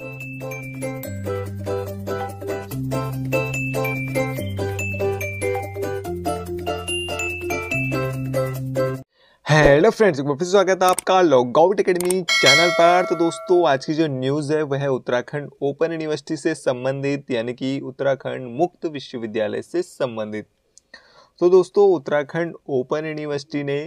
hello friends फिर स्वागत है आपका लॉकआउट अकेडमी चैनल पर तो दोस्तों आज की जो न्यूज़ है वह उत्तराखंड ओपन यूनिवर्सिटी से संबंधित यानी कि उत्तराखंड मुक्त विश्वविद्यालय से संबंधित तो दोस्तों उत्तराखंड ओपन यूनिवर्सिटी ने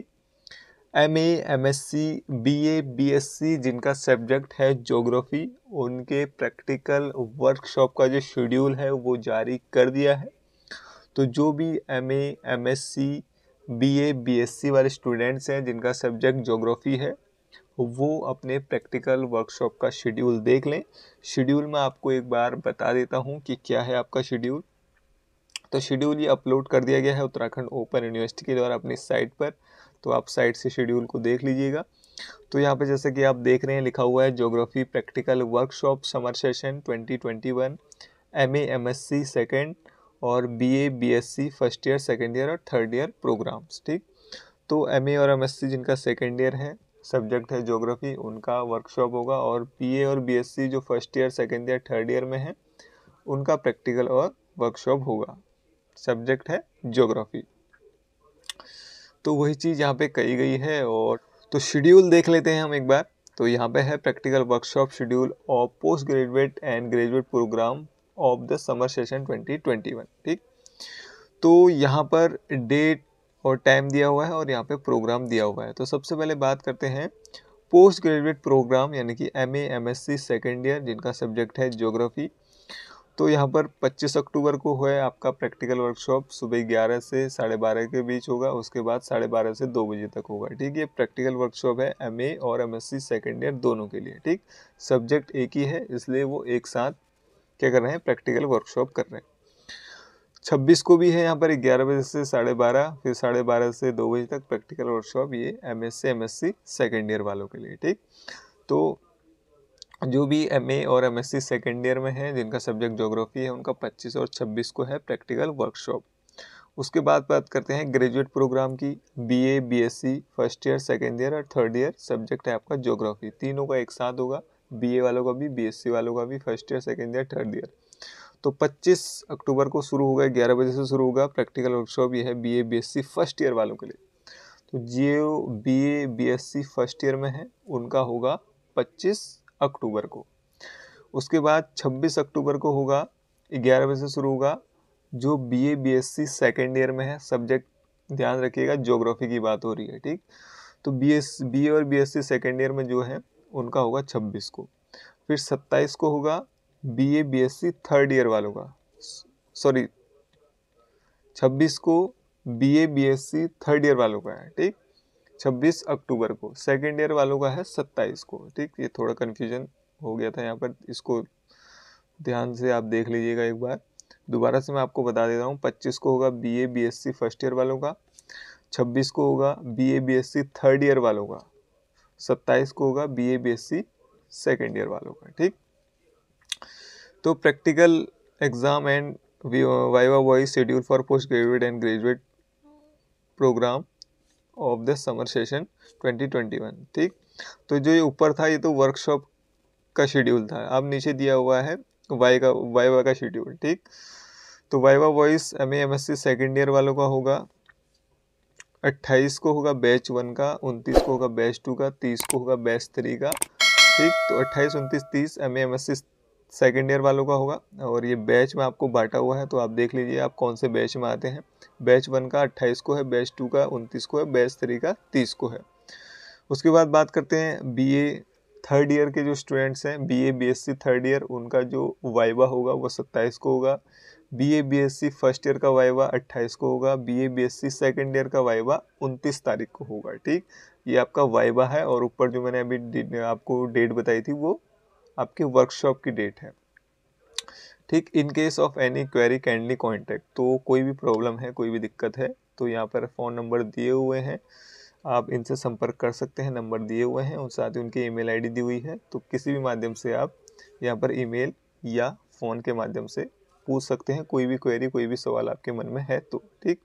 M A M S C B A B S C जिनका सब्जेक्ट है जोग्राफ़ी उनके प्रैक्टिकल वर्कशॉप का जो शेड्यूल है वो जारी कर दिया है तो जो भी M A M S C B A B S C वाले स्टूडेंट्स हैं जिनका सब्जेक्ट जोग्राफ़ी है वो अपने प्रैक्टिकल वर्कशॉप का शेड्यूल देख लें शेड्यूल मैं आपको एक बार बता देता हूँ कि क्या है आपका शेड्यूल तो शेड्यूल ये अपलोड कर दिया गया है उत्तराखंड ओपन यूनिवर्सिटी के द्वारा अपनी साइट पर तो आप साइट से शेड्यूल को देख लीजिएगा तो यहाँ पे जैसे कि आप देख रहे हैं लिखा हुआ है geography practical workshop summer session 2021 MA MSc second और BA BSc first year second year और थर्ड ईयर प्रोग्राम्स ठीक तो एमए और एमएससी जिनका सेकंड ईयर है सब्जेक्ट है ज्योग्राफी उनका वर्कशॉप होगा और पी और बी जो first year second year third year में है उनका प्रैक्टिकल और वर्कशॉप होगा सब्जेक्ट है ज्योग्राफी तो वही चीज़ यहाँ पे कही गई है और तो शेड्यूल देख लेते हैं हम एक बार तो यहाँ पे है practical workshop schedule of post graduate and graduate programme of the summer session 2021 ठीक तो यहाँ पर डेट और टाइम दिया हुआ है और यहाँ पे प्रोग्राम दिया हुआ है तो सबसे पहले बात करते हैं पोस्ट ग्रेजुएट प्रोग्राम यानी कि M A M S C second year जिनका सब्जेक्ट है जोग्राफी तो यहाँ पर 25 अक्टूबर को है आपका प्रैक्टिकल वर्कशॉप सुबह ग्यारह से साढ़े बारह के बीच होगा उसके बाद साढ़े बारह से दो बजे तक होगा ठीक ये प्रैक्टिकल वर्कशॉप है एमए और एमएससी सेकेंड ईयर दोनों के लिए ठीक सब्जेक्ट एक ही है इसलिए वो एक साथ क्या कर रहे हैं प्रैक्टिकल वर्कशॉप कर रहे हैं छब्बीस को भी है यहाँ पर ग्यारह बजे से साढ़े बारह फिर साढ़े बारह से दो बजे तक प्रैक्टिकल वर्कशॉप ये एम एस से M S C second year वालों के लिए ठीक तो जो भी एम ए और M S C second year में हैं जिनका सब्जेक्ट जोग्राफ़ी है उनका 25 और 26 को है प्रैक्टिकल वर्कशॉप उसके बाद बात करते हैं ग्रेजुएट प्रोग्राम की B A B S C first year second year और थर्ड ईयर सब्जेक्ट है आपका जोग्राफ़ी तीनों का एक साथ होगा बी ए वालों का भी बी एस सी वालों का भी first year second year third year तो 25 अक्टूबर को शुरू होगा ग्यारह बजे से शुरू होगा प्रैक्टिकल वर्कशॉप ये है B A B S C first year वालों के लिए तो geo B A B S C first year में है उनका होगा पच्चीस अक्टूबर को उसके बाद 26 अक्टूबर को होगा ग्यारह बजे से शुरू होगा जो B A B S C second year में है सब्जेक्ट ध्यान रखिएगा जोग्राफी की बात हो रही है ठीक तो बी एस बी ए और B S C second year में जो है उनका होगा छब्बीस को फिर सत्ताईस को होगा B A B S C third year वालों का सॉरी छब्बीस को B A B S C third year वालों का है ठीक छब्बीस अक्टूबर को सेकेंड ईयर वालों का है सत्ताईस को ठीक ये थोड़ा कन्फ्यूजन हो गया था यहाँ पर इसको ध्यान से आप देख लीजिएगा एक बार दोबारा से मैं आपको बता दे रहा हूँ पच्चीस को होगा B A B S C first year वालों का छब्बीस को होगा B A B S C third year वालों का सत्ताईस को होगा B A B S C second year वालों का ठीक तो practical exam and viva voce schedule for post graduate and graduate programme of the summer session 2021 ठीक तो जो ये ऊपर था ये तो वर्कशॉप का शेड्यूल था अब नीचे दिया हुआ है वाई का वाइवा का शेड्यूल ठीक तो viva voce M M S C second year वालों का होगा अट्ठाईस को होगा बैच वन का उनतीस को होगा बैच टू का तीस को होगा बैच थ्री का ठीक तो अट्ठाईस उनतीस तीस M M S C second year वालों का होगा और ये बैच में आपको बांटा हुआ है तो आप देख लीजिए आप कौन से बैच में आते हैं बैच वन का अट्ठाईस को है बैच टू का उनतीस को है बैच थ्री का तीस को है उसके बाद बात करते हैं बीए थर्ड ईयर के जो स्टूडेंट्स हैं बीए बीएससी थर्ड ईयर उनका जो वाइवा होगा वो सत्ताईस को होगा बीए बीएससी फर्स्ट ईयर का वाइवा अट्ठाईस को होगा बीए बीएससी सेकंड ईयर का वाइवा उनतीस तारीख को होगा ठीक ये आपका वाइवा है और ऊपर जो मैंने अभी आपको डेट बताई थी वो आपकी वर्कशॉप की डेट है ठीक in case of any query kindly contact तो कोई भी प्रॉब्लम है कोई भी दिक्कत है तो यहाँ पर फ़ोन नंबर दिए हुए हैं आप इनसे संपर्क कर सकते हैं नंबर दिए हुए हैं और साथ ही उनकी ईमेल आईडी दी हुई है तो किसी भी माध्यम से आप यहाँ पर ईमेल या फ़ोन के माध्यम से पूछ सकते हैं कोई भी क्वेरी कोई भी सवाल आपके मन में है तो ठीक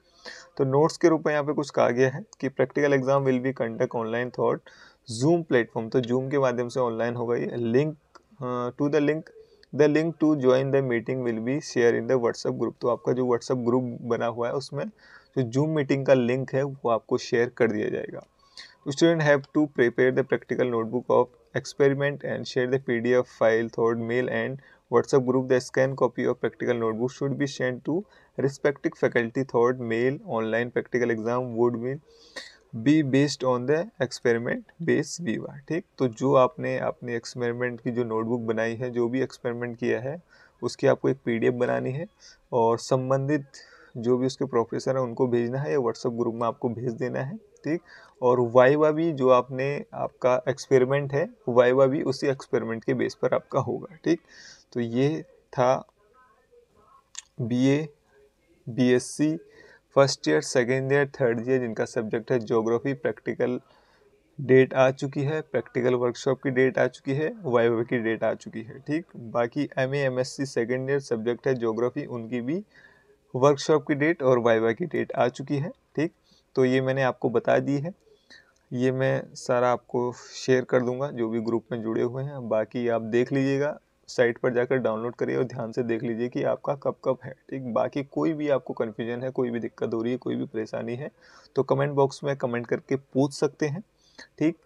तो नोट्स के रूप में यहाँ पे कुछ कहा गया है कि practical exam will be conduct online thought zoom platform तो जूम के माध्यम से ऑनलाइन होगा ये link to the link the link to to the meeting will be share in in the whatsapp तो आपका जो whatsapp ग्रुप बना हुआ है उसमें जो जूम मीटिंग का लिंक है वो आपको शेयर कर दिया जाएगा student have to prepare the practical notebook of experiment and share the P D F file third mail and WhatsApp group the scan copy of practical notebook should be send to respective faculty third mail online practical exam would be be based on the experiment base बी वार ठीक तो जो आपने अपने experiment की जो notebook बनाई है जो भी एक्सपेरिमेंट किया है उसकी आपको एक पीडीएफ बनानी है और संबंधित जो भी उसके प्रोफेसर हैं उनको भेजना है या व्हाट्सअप ग्रुप में आपको भेज देना है ठीक और वाइवा भी जो आपने आपका एक्सपेरिमेंट है वाइवा भी उसी एक्सपेरिमेंट के बेस पर आपका होगा ठीक तो ये था B B A S C first year second year third year जिनका सब्जेक्ट है जोग्राफी प्रैक्टिकल डेट आ चुकी है प्रैक्टिकल वर्कशॉप की डेट आ चुकी है वाइवा की डेट आ चुकी है ठीक बाकी M A M S C second year subject है जोग्राफी उनकी भी वर्कशॉप की डेट और वाई की डेट आ चुकी है ठीक तो ये मैंने आपको बता दी है ये मैं सारा आपको शेयर कर दूंगा जो भी ग्रुप में जुड़े हुए हैं बाकी आप देख लीजिएगा साइट पर जाकर डाउनलोड करिए और ध्यान से देख लीजिए कि आपका कब कब है ठीक बाकी कोई भी आपको कन्फ्यूजन है कोई भी दिक्कत हो रही है कोई भी परेशानी है तो कमेंट बॉक्स में कमेंट करके पूछ सकते हैं ठीक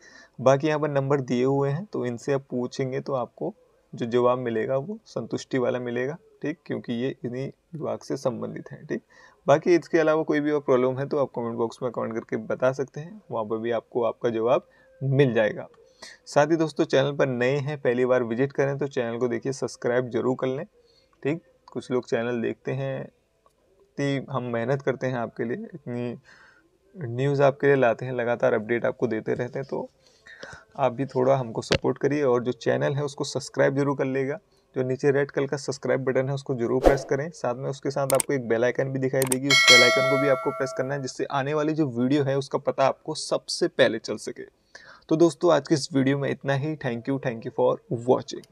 बाकी यहाँ पर नंबर दिए हुए हैं तो इनसे आप पूछेंगे तो आपको जो जवाब मिलेगा वो संतुष्टि वाला मिलेगा ठीक क्योंकि ये इन्हीं विभाग से संबंधित है ठीक बाकी इसके अलावा कोई भी और प्रॉब्लम है तो आप कमेंट बॉक्स में कमेंट करके बता सकते हैं वहाँ पर भी आपको आपका जवाब मिल जाएगा साथ ही दोस्तों चैनल पर नए हैं पहली बार विजिट करें तो चैनल को देखिए सब्सक्राइब जरूर कर लें ठीक कुछ लोग चैनल देखते हैं इतनी हम मेहनत करते हैं आपके लिए इतनी न्यूज़ आपके लिए लाते हैं लगातार अपडेट आपको देते रहते हैं तो आप भी थोड़ा हमको सपोर्ट करिए और जो चैनल है उसको सब्सक्राइब जरूर कर लेगा जो नीचे रेड कलर का सब्सक्राइब बटन है उसको जरूर प्रेस करें साथ में उसके साथ आपको एक बेल आइकन भी दिखाई देगी उस बेल आइकन को भी आपको प्रेस करना है जिससे आने वाली जो वीडियो है उसका पता आपको सबसे पहले चल सके तो दोस्तों आज के इस वीडियो में इतना ही thank you thank you for watching